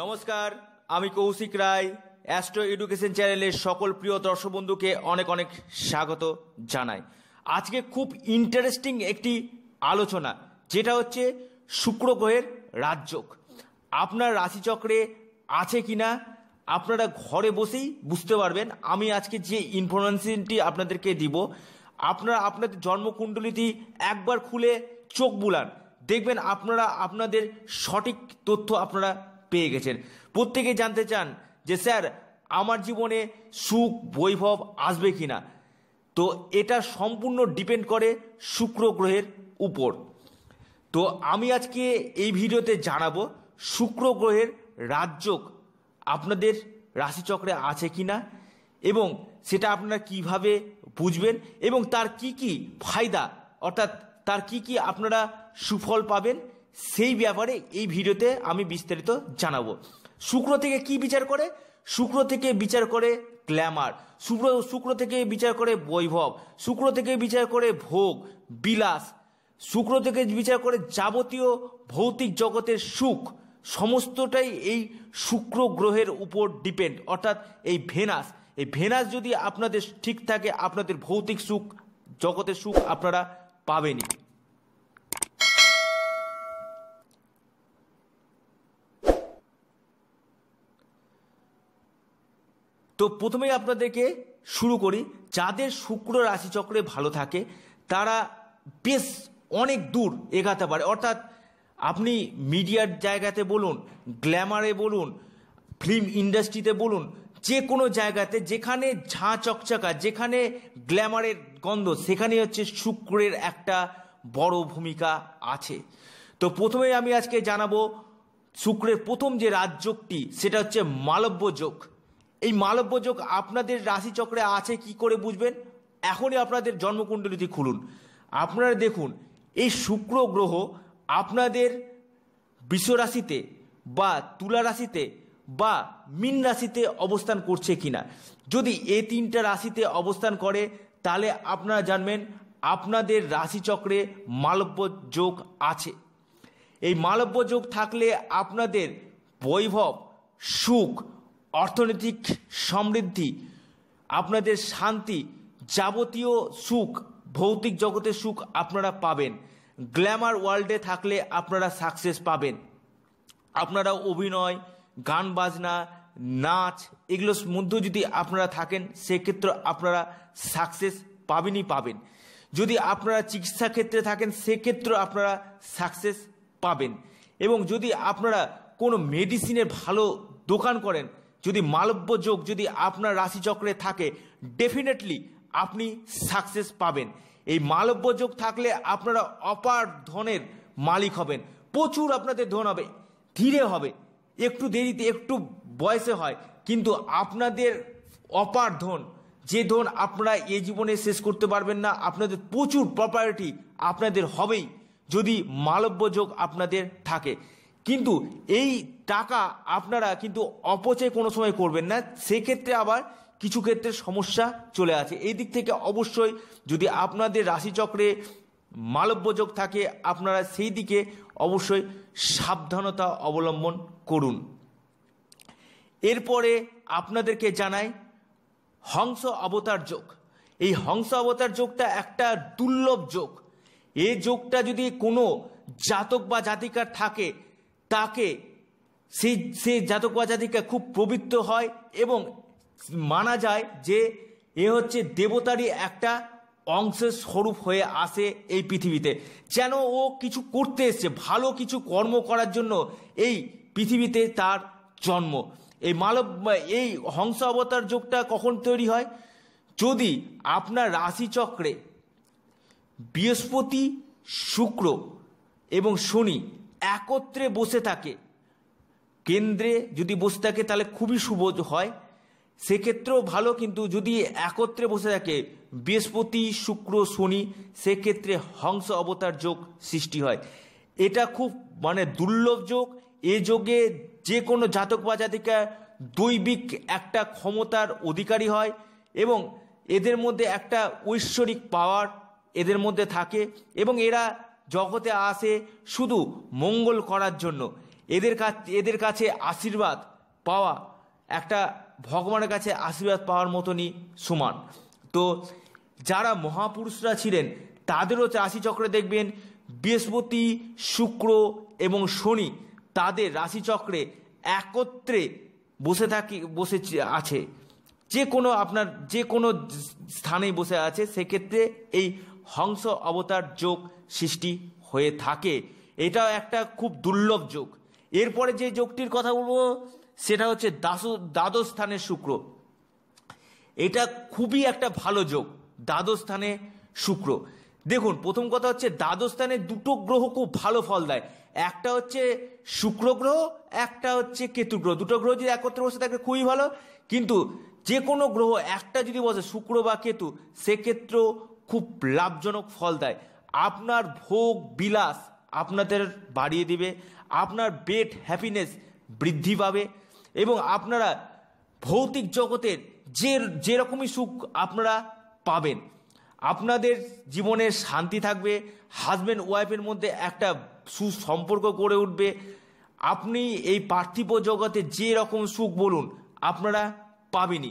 নমস্কার আমি কৌশিক রায় astro education চ্যানেলের সকল প্রিয় দর্শক বন্ধুকে অনেক অনেক স্বাগত জানাই আজকে খুব ইন্টারেস্টিং একটি আলোচনা যেটা হচ্ছে শুক্র গ্রহের রাজযোগ আপনার রাশিচক্রে আছে কি না আপনারা ঘরে বসেই বুঝতে পারবেন আমি আজকে যে ইনফরমেশনটি আপনাদেরকে দিব আপনারা আপনাদের জন্মকুণ্ডলিটি একবার খুলে চোখ বুলান দেখবেন আপনারা আপনাদের সঠিক তথ্য আপনারা পেয়ে গেছেন প্রত্যেকে জানতে চান যে স্যার আমার জীবনে সুখ বৈভব আসবে কি না তো এটা সম্পূর্ণ ডিপেন্ড করে শুক্র গ্রহের উপর তো আমি আজকে এই ভিডিওতে জানাবো শুক্র গ্রহের রাজযোগ আপনাদের রাশিচক্রে আছে কি না এবং সেটা আপনারা কিভাবে বুঝবেন এবং তার কি কি ফায়দা অর্থাৎ তার কি কি আপনারা সুফল পাবেন সেই ব্যাপারে এই ভিডিওতে আমি বিস্তারিত জানাবো শুক্র থেকে কি বিচার করে শুক্র থেকে বিচার করে গ্ল্যামার শুক্র শুক্র থেকে বিচার করে বৈভব শুক্র থেকে বিচার করে ভোগ বিলাস শুক্র থেকে বিচার করে যাবতীয় ভৌতিক জগতের সুখ সমস্তটাই এই শুক্র গ্রহের উপর ডিপেন্ড অর্থাৎ এই ভেনাস এই ভেনাস যদি আপনাদের ঠিক থাকে আপনাদের ভৌতিক সুখ জগতের সুখ আপনারা পাবেনই তো প্রথমেই আপনাদেরকে শুরু করি যাদের শুক্র রাশিচক্রে ভালো থাকে তারা বেশ অনেক দূর এগাতে পারে অর্থাৎ আপনি মিডিয়ার জায়গাতে বলুন গ্ল্যামারে বলুন ফিল্ম ইন্ডাস্ট্রিতে বলুন যে কোনো জায়গাতে যেখানে ঝাঁ চকচাকা যেখানে গ্ল্যামারের গন্ধ সেখানে হচ্ছে শুক্রের একটা বড় ভূমিকা আছে তো প্রথমে আমি আজকে জানাবো শুক্রের প্রথম যে রাজযোগটি সেটা হচ্ছে মালব্য যোগ এই মালব্যযোগ আপনাদের রাশিচক্রে আছে কি করে বুঝবেন এখনই আপনাদের জন্মকুণ্ডলিটি খুলুন আপনারা দেখুন এই শুক্র গ্রহ আপনাদের বিশ্বরাশিতে বা তুলা রাশিতে বা মিন রাশিতে অবস্থান করছে কিনা যদি এ তিনটা রাশিতে অবস্থান করে তাহলে আপনারা জানবেন আপনাদের রাশিচক্রে মালব্য যোগ আছে এই মালব্য যোগ থাকলে আপনাদের বৈভব সুখ অর্থনৈতিক সমৃদ্ধি আপনাদের শান্তি যাবতীয় সুখ ভৌতিক জগতের সুখ আপনারা পাবেন গ্ল্যামার ওয়ার্ল্ডে থাকলে আপনারা সাকসেস পাবেন আপনারা অভিনয় গান বাজনা নাচ এগুলোর মধ্যেও যদি আপনারা থাকেন সেক্ষেত্রে আপনারা সাকসেস পাবেনই পাবেন যদি আপনারা চিকিৎসা ক্ষেত্রে থাকেন সেক্ষেত্রে আপনারা সাকসেস পাবেন এবং যদি আপনারা কোনো মেডিসিনের ভালো দোকান করেন যদি মালব্য যোগ যদি আপনার রাশিচক্রে থাকে ডেফিনেটলি আপনি সাকসেস পাবেন এই মালব্য যোগ থাকলে আপনারা অপার ধনের মালিক হবেন প্রচুর আপনাদের ধন হবে ধীরে হবে একটু দেরিতে একটু বয়সে হয় কিন্তু আপনাদের অপার ধন যে ধন আপনারা এই জীবনে শেষ করতে পারবেন না আপনাদের প্রচুর প্রপার্টি আপনাদের হবেই যদি মালব্য যোগ আপনাদের থাকে কিন্তু এই টাকা আপনারা কিন্তু অপচয় কোনো সময় করবেন না সেক্ষেত্রে আবার কিছু ক্ষেত্রে সমস্যা চলে আছে এই দিক থেকে অবশ্যই যদি আপনাদের রাশিচক্রে মালব্যযোগ থাকে আপনারা সেই দিকে অবশ্যই সাবধানতা অবলম্বন করুন এরপরে আপনাদেরকে জানাই হংস অবতার যোগ এই হংস অবতার যোগটা একটা দুর্লভ যোগ এই যোগটা যদি কোনো জাতক বা জাতিকার থাকে তাকে সেই সে জাতক বা খুব পবিত্র হয় এবং মানা যায় যে এ হচ্ছে দেবতারই একটা অংশের স্বরূপ হয়ে আসে এই পৃথিবীতে যেন ও কিছু করতে এসছে ভালো কিছু কর্ম করার জন্য এই পৃথিবীতে তার জন্ম এই মালব এই হংস অবতার যোগটা কখন তৈরি হয় যদি আপনার রাশিচক্রে বৃহস্পতি শুক্র এবং শনি একত্রে বসে থাকে কেন্দ্রে যদি বসে থাকে তাহলে খুবই শুভ হয় সেক্ষেত্রেও ভালো কিন্তু যদি একত্রে বসে থাকে বৃহস্পতি শুক্র শনি সেক্ষেত্রে হংস অবতার যোগ সৃষ্টি হয় এটা খুব মানে দুর্লভ যোগ এ যোগে যে কোনো জাতক বা জাতিকা দৈবিক একটা ক্ষমতার অধিকারী হয় এবং এদের মধ্যে একটা ঐশ্বরিক পাওয়ার এদের মধ্যে থাকে এবং এরা জগতে আসে শুধু মঙ্গল করার জন্য এদের কাছ এদের কাছে আশীর্বাদ পাওয়া একটা ভগবানের কাছে আশীর্বাদ পাওয়ার মতনই সমান তো যারা মহাপুরুষরা ছিলেন তাদেরও রাশিচক্রে দেখবেন বৃহস্পতি শুক্র এবং শনি তাদের রাশিচক্রে একত্রে বসে থাকি বসে আছে যে কোনো আপনার যে কোনো স্থানে বসে আছে সেক্ষেত্রে এই হংস অবতার যোগ সৃষ্টি হয়ে থাকে এটাও একটা খুব দুর্লভ যোগ এরপরে যে যোগটির কথা বলবো সেটা হচ্ছে দাস দ্বাদশ স্থানের শুক্র এটা খুবই একটা ভালো যোগ দ্বাদশ স্থানে শুক্র দেখুন প্রথম কথা হচ্ছে দ্বাদশ স্থানে দুটো গ্রহ খুব ভালো ফল দেয় একটা হচ্ছে শুক্র গ্রহ একটা হচ্ছে কেতু গ্রহ দুটো গ্রহ যদি একত্রে বসে থাকে খুবই ভালো কিন্তু যে কোনো গ্রহ একটা যদি বসে শুক্র বা কেতু সেক্ষেত্রেও খুব লাভজনক ফল দেয় আপনার ভোগ বিলাস আপনাদের বাড়িয়ে দিবে আপনার বেট হ্যাপিনেস বৃদ্ধি পাবে এবং আপনারা ভৌতিক জগতের যে যেরকমই সুখ আপনারা পাবেন আপনাদের জীবনে শান্তি থাকবে হাজব্যান্ড ওয়াইফের মধ্যে একটা সুসম্পর্ক গড়ে উঠবে আপনি এই পার্থিব জগতে যে রকম সুখ বলুন আপনারা পাবেনি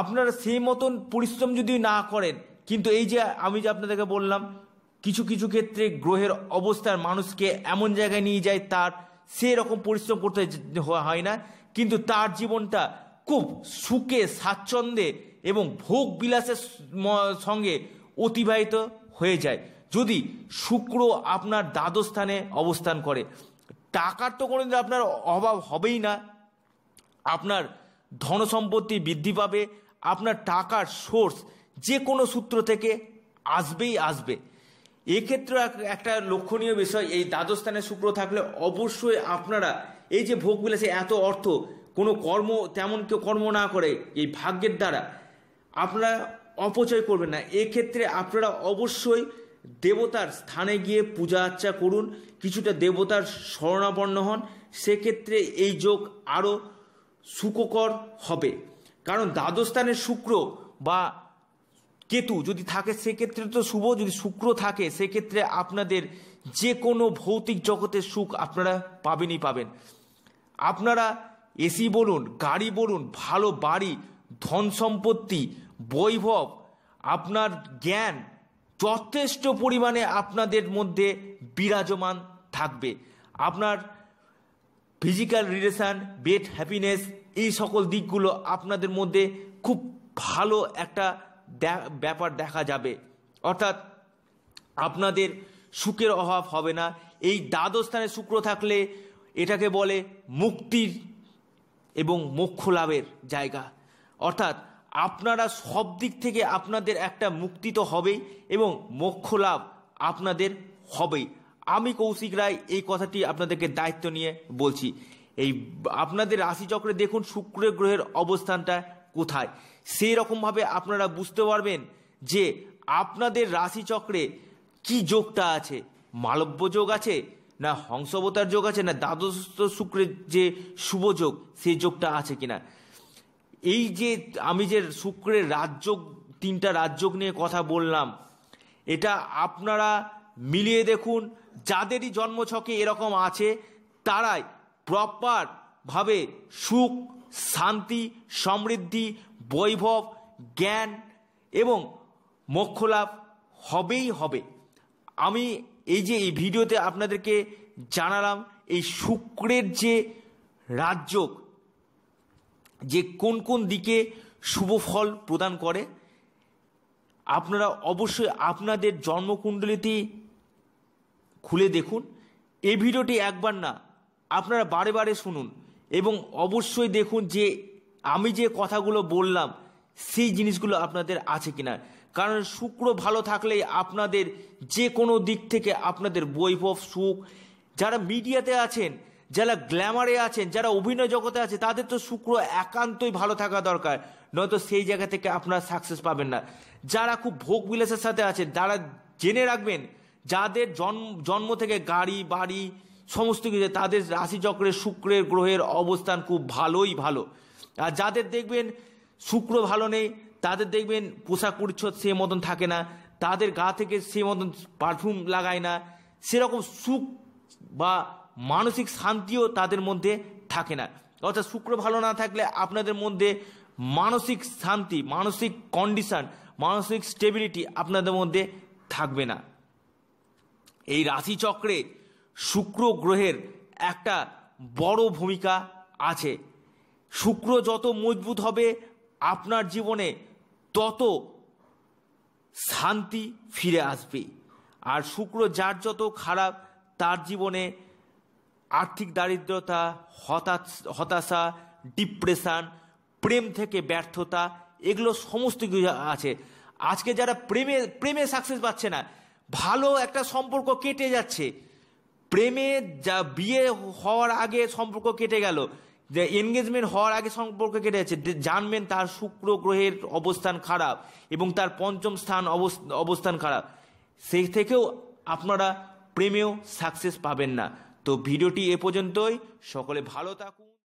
আপনারা সেই মতন পরিশ্রম যদি না করেন কিন্তু এই যে আমি যে আপনাদেরকে বললাম কিছু কিছু ক্ষেত্রে গ্রহের অবস্থার মানুষকে এমন জায়গায় নিয়ে যায় তার সেরকম পরিশ্রম করতে হয় না কিন্তু তার জীবনটা খুব সুখে স্বাচ্ছন্দ্যে এবং ভোগ বিলাসের সঙ্গে অতিবাহিত হয়ে যায় যদি শুক্র আপনার দ্বাদস্থানে অবস্থান করে টাকার তো কোনোদিন আপনার অভাব হবেই না আপনার ধনসম্পত্তি বৃদ্ধি পাবে আপনার টাকার সোর্স যে কোনো সূত্র থেকে আসবেই আসবে এক্ষেত্রে একটা লক্ষণীয় বিষয় এই দ্বাদস্থানের শুক্র থাকলে অবশ্যই আপনারা এই যে ভোগ বিলাসে এত অর্থ কোনো কর্ম তেমন কেউ কর্ম না করে এই ভাগ্যের দ্বারা আপনারা অপচয় করবেন না এক্ষেত্রে আপনারা অবশ্যই দেবতার স্থানে গিয়ে পূজা আর্চা করুন কিছুটা দেবতার স্মরণাপন্ন হন সেক্ষেত্রে এই যোগ আরও সুখকর হবে কারণ দ্বাদস্থানের শুক্র বা কেতু যদি থাকে সেক্ষেত্রে তো শুভ যদি শুক্র থাকে সেক্ষেত্রে আপনাদের যে কোনো ভৌতিক জগতের সুখ আপনারা পাবেনই পাবেন আপনারা এসি বলুন গাড়ি বলুন ভালো বাড়ি ধন সম্পত্তি বৈভব আপনার জ্ঞান যথেষ্ট পরিমাণে আপনাদের মধ্যে বিরাজমান থাকবে আপনার ফিজিক্যাল রিলেশান বেড হ্যাপিনেস এই সকল দিকগুলো আপনাদের মধ্যে খুব ভালো একটা ব্যাপার দেখা যাবে অর্থাৎ আপনাদের সুখের অভাব হবে না এই দ্বাদশ স্থানে শুক্র থাকলে এটাকে বলে মুক্তির এবং মোক্ষ লাভের জায়গা অর্থাৎ আপনারা সব দিক থেকে আপনাদের একটা মুক্তি তো হবেই এবং মোক্ষ লাভ আপনাদের হবেই আমি কৌশিক রায় এই কথাটি আপনাদেরকে দায়িত্ব নিয়ে বলছি এই আপনাদের রাশিচক্রে দেখুন শুক্র গ্রহের অবস্থানটা কোথায় সেই রকমভাবে আপনারা বুঝতে পারবেন যে আপনাদের রাশিচক্রে কি যোগটা আছে মালব্য যোগ আছে না হংসবতার যোগ আছে না দ্বাদশ শুক্রের যে শুভ যোগ সেই যোগটা আছে কিনা এই যে আমি যে শুক্রের রাজযোগ তিনটা রাজযোগ নিয়ে কথা বললাম এটা আপনারা মিলিয়ে দেখুন যাদেরই জন্মছকে এরকম আছে তারাই প্রপারভাবে সুখ শান্তি সমৃদ্ধি বৈভব জ্ঞান এবং লাভ হবেই হবে আমি এই যে এই ভিডিওতে আপনাদেরকে জানালাম এই শুক্রের যে রাজ্য যে কোন কোন দিকে শুভ ফল প্রদান করে আপনারা অবশ্যই আপনাদের জন্মকুণ্ডলিটি খুলে দেখুন এই ভিডিওটি একবার না আপনারা বারে বারে শুনুন এবং অবশ্যই দেখুন যে আমি যে কথাগুলো বললাম সেই জিনিসগুলো আপনাদের আছে কিনা কারণ শুক্র ভালো থাকলেই আপনাদের যে কোনো দিক থেকে আপনাদের বৈভব সুখ যারা মিডিয়াতে আছেন যারা গ্ল্যামারে আছেন যারা অভিনয় জগতে আছে তাদের তো শুক্র একান্তই ভালো থাকা দরকার নয়তো সেই জায়গা থেকে আপনারা সাকসেস পাবেন না যারা খুব ভোগ বিলাসের সাথে আছে তারা জেনে রাখবেন যাদের জন্ম জন্ম থেকে গাড়ি বাড়ি সমস্ত কিছু তাদের রাশিচক্রের শুক্রের গ্রহের অবস্থান খুব ভালোই ভালো আর যাদের দেখবেন শুক্র ভালো নেই তাদের দেখবেন পোশাক পরিচ্ছদ সে মতন থাকে না তাদের গা থেকে সে মতন পারফিউম লাগায় না সেরকম সুখ বা মানসিক শান্তিও তাদের মধ্যে থাকে না অর্থাৎ শুক্র ভালো না থাকলে আপনাদের মধ্যে মানসিক শান্তি মানসিক কন্ডিশন মানসিক স্টেবিলিটি আপনাদের মধ্যে থাকবে না এই রাশিচক্রে শুক্র গ্রহের একটা বড় ভূমিকা আছে শুক্র যত মজবুত হবে আপনার জীবনে তত শান্তি ফিরে আসবে আর শুক্র যার যত খারাপ তার জীবনে আর্থিক দারিদ্রতা হতাশ হতাশা ডিপ্রেশান প্রেম থেকে ব্যর্থতা এগুলো সমস্ত কিছু আছে আজকে যারা প্রেমে প্রেমে সাকসেস পাচ্ছে না ভালো একটা সম্পর্ক কেটে যাচ্ছে প্রেমে যা বিয়ে হওয়ার আগে সম্পর্ক কেটে গেল যে এনগেজমেন্ট হওয়ার আগে সম্পর্ক কেটে যাচ্ছে জানবেন তার শুক্র গ্রহের অবস্থান খারাপ এবং তার পঞ্চম স্থান অবস্থান খারাপ সেই থেকেও আপনারা প্রেমেও সাকসেস পাবেন না তো ভিডিওটি এ পর্যন্তই সকলে ভালো থাকুন